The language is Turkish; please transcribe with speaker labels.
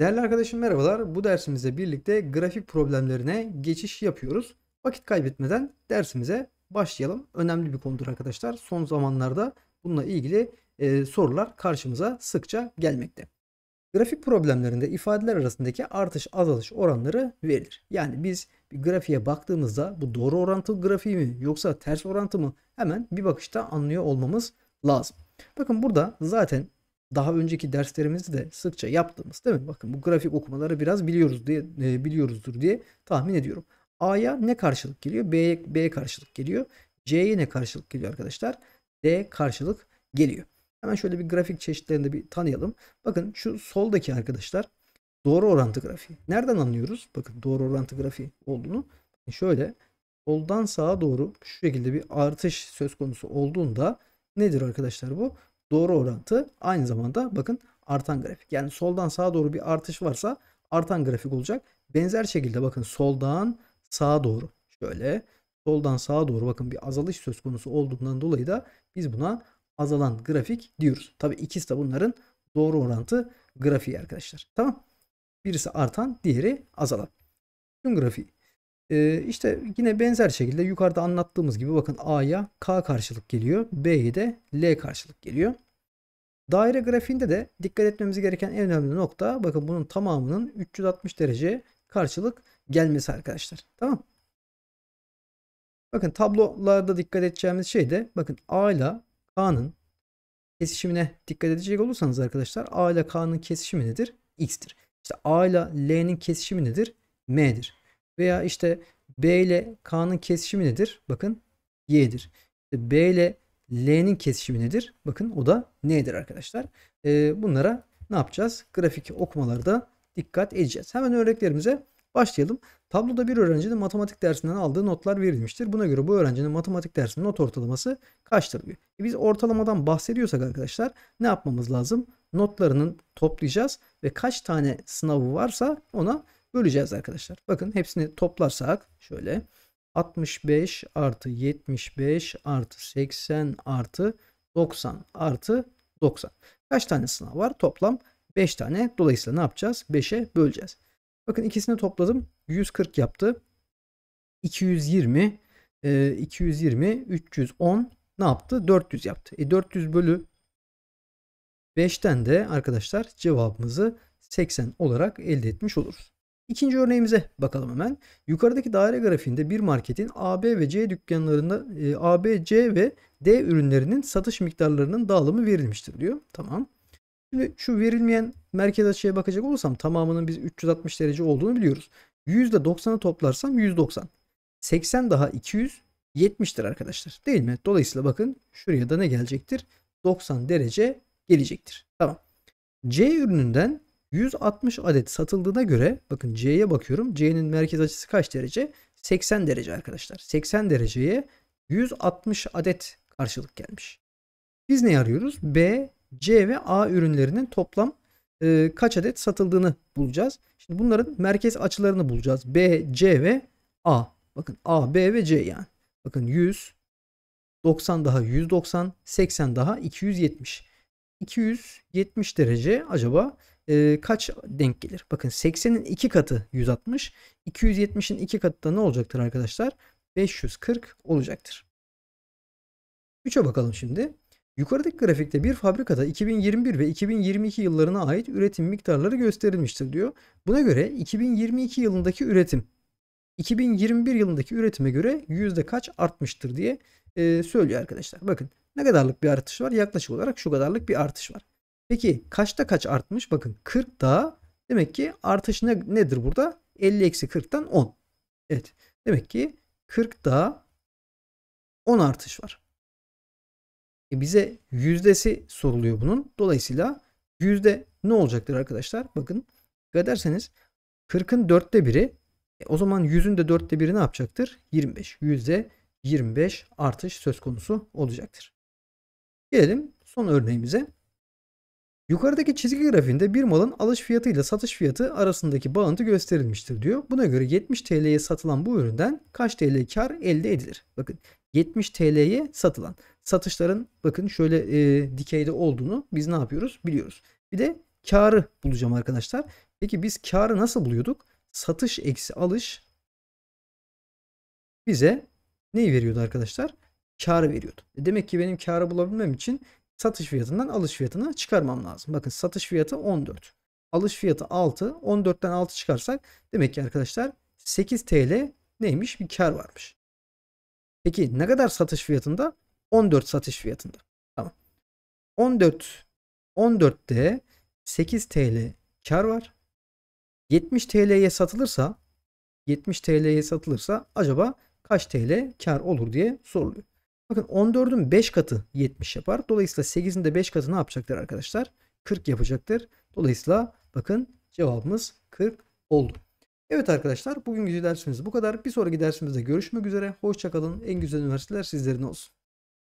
Speaker 1: Değerli arkadaşım merhabalar. Bu dersimizde birlikte grafik problemlerine geçiş yapıyoruz. Vakit kaybetmeden dersimize başlayalım. Önemli bir konudur arkadaşlar. Son zamanlarda bununla ilgili e, sorular karşımıza sıkça gelmekte. Grafik problemlerinde ifadeler arasındaki artış azalış oranları verilir. Yani biz bir grafiğe baktığımızda bu doğru orantılı grafiği mi yoksa ters orantı mı hemen bir bakışta anlıyor olmamız lazım. Bakın burada zaten daha önceki derslerimizde de sıkça yaptığımız değil mi? Bakın bu grafik okumaları biraz biliyoruz diye e, biliyoruzdur diye tahmin ediyorum. A'ya ne karşılık geliyor? B'ye B karşılık geliyor. C'ye ne karşılık geliyor arkadaşlar? D karşılık geliyor. Hemen şöyle bir grafik çeşitlerini de bir tanıyalım. Bakın şu soldaki arkadaşlar doğru orantı grafiği. Nereden anlıyoruz? Bakın doğru orantı grafiği olduğunu. Şöyle soldan sağa doğru şu şekilde bir artış söz konusu olduğunda nedir arkadaşlar bu? doğru orantı aynı zamanda bakın artan grafik. Yani soldan sağa doğru bir artış varsa artan grafik olacak. Benzer şekilde bakın soldan sağa doğru şöyle soldan sağa doğru bakın bir azalış söz konusu olduğundan dolayı da biz buna azalan grafik diyoruz. Tabi ikisi de bunların doğru orantı grafiği arkadaşlar. Tamam. Birisi artan diğeri azalan. Gün grafiği. Ee, işte yine benzer şekilde yukarıda anlattığımız gibi bakın A'ya K karşılık geliyor. B'ye de L karşılık geliyor. Daire grafiğinde de dikkat etmemiz gereken en önemli nokta bakın bunun tamamının 360 derece karşılık gelmesi arkadaşlar. Tamam. Bakın tablolarda dikkat edeceğimiz şey de bakın A ile K'nın kesişimine dikkat edecek olursanız arkadaşlar A ile K'nın kesişimi nedir? X'tir. İşte A ile L'nin kesişimi nedir? M'dir. Veya işte B ile K'nın kesişimi nedir? Bakın Y'dir. İşte B ile L'nin kesişimi nedir? Bakın o da N'dir arkadaşlar. E, bunlara ne yapacağız? Grafik okumalarda dikkat edeceğiz. Hemen örneklerimize başlayalım. Tabloda bir öğrencinin matematik dersinden aldığı notlar verilmiştir. Buna göre bu öğrencinin matematik dersinin not ortalaması kaçtır diyor. E biz ortalamadan bahsediyorsak arkadaşlar ne yapmamız lazım? Notlarının toplayacağız ve kaç tane sınavı varsa ona böleceğiz arkadaşlar. Bakın hepsini toplarsak şöyle 65 artı 75 artı 80 artı 90 artı 90. Kaç tane sınav var? Toplam 5 tane. Dolayısıyla ne yapacağız? 5'e böleceğiz. Bakın ikisini topladım. 140 yaptı. 220 220 310 ne yaptı? 400 yaptı. E 400 bölü 5'ten de arkadaşlar cevabımızı 80 olarak elde etmiş oluruz. İkinci örneğimize bakalım hemen. Yukarıdaki daire grafiğinde bir marketin AB ve C dükkanlarında e, AB, C ve D ürünlerinin satış miktarlarının dağılımı verilmiştir diyor. Tamam. Şimdi şu verilmeyen merkez açıya bakacak olursam tamamının biz 360 derece olduğunu biliyoruz. 100 90'ı toplarsam 190. 80 daha 270'tir arkadaşlar. Değil mi? Dolayısıyla bakın şuraya da ne gelecektir? 90 derece gelecektir. Tamam. C ürününden 160 adet satıldığına göre bakın C'ye bakıyorum. C'nin merkez açısı kaç derece? 80 derece arkadaşlar. 80 dereceye 160 adet karşılık gelmiş. Biz ne arıyoruz? B, C ve A ürünlerinin toplam e, kaç adet satıldığını bulacağız. Şimdi bunların merkez açılarını bulacağız. B, C ve A. Bakın A, B ve C yani. Bakın 100, 90 daha 190, 80 daha 270. 270 derece acaba e, kaç denk gelir? Bakın 80'in 2 katı 160. 270'in 2 katı da ne olacaktır arkadaşlar? 540 olacaktır. 3'e bakalım şimdi. Yukarıdaki grafikte bir fabrikada 2021 ve 2022 yıllarına ait üretim miktarları gösterilmiştir diyor. Buna göre 2022 yılındaki üretim 2021 yılındaki üretime göre yüzde kaç artmıştır diye e, söylüyor arkadaşlar. Bakın ne kadarlık bir artış var? Yaklaşık olarak şu kadarlık bir artış var. Peki kaçta kaç artmış? Bakın 40 da demek ki artış ne, nedir burada? 50 eksi 40'tan 10. Evet. Demek ki 40 da 10 artış var. E bize yüzdesi soruluyor bunun. Dolayısıyla yüzde ne olacaktır arkadaşlar? Bakın dikkat ederseniz 40'ın 4'te 1'i e o zaman 100'ün de 4'te 1'i ne yapacaktır? 25. Yüzde 25 artış söz konusu olacaktır. Gelelim son örneğimize. Yukarıdaki çizgi grafiğinde bir malın alış fiyatı ile satış fiyatı arasındaki bağıntı gösterilmiştir diyor. Buna göre 70 TL'ye satılan bu üründen kaç TL kar elde edilir? Bakın 70 TL'ye satılan satışların bakın şöyle e, dikeyde olduğunu biz ne yapıyoruz biliyoruz. Bir de karı bulacağım arkadaşlar. Peki biz karı nasıl buluyorduk? Satış eksi alış bize neyi veriyordu arkadaşlar? Karı veriyordu. E, demek ki benim karı bulabilmem için satış fiyatından alış fiyatını çıkarmam lazım. Bakın satış fiyatı 14. Alış fiyatı 6. 14'ten 6 çıkarsak demek ki arkadaşlar 8 TL neymiş? Bir kar varmış. Peki ne kadar satış fiyatında? 14 satış fiyatında. Tamam. 14 14'te 8 TL kar var. 70 TL'ye satılırsa 70 TL'ye satılırsa acaba kaç TL kar olur diye soruluyor. Bakın 14'ün 5 katı 70 yapar. Dolayısıyla 8'in de 5 katı ne yapacaktır arkadaşlar? 40 yapacaktır. Dolayısıyla bakın cevabımız 40 oldu. Evet arkadaşlar bugünkü dersimiz bu kadar. Bir sonraki dersimizde görüşmek üzere. Hoşçakalın. En güzel üniversiteler sizlerin olsun.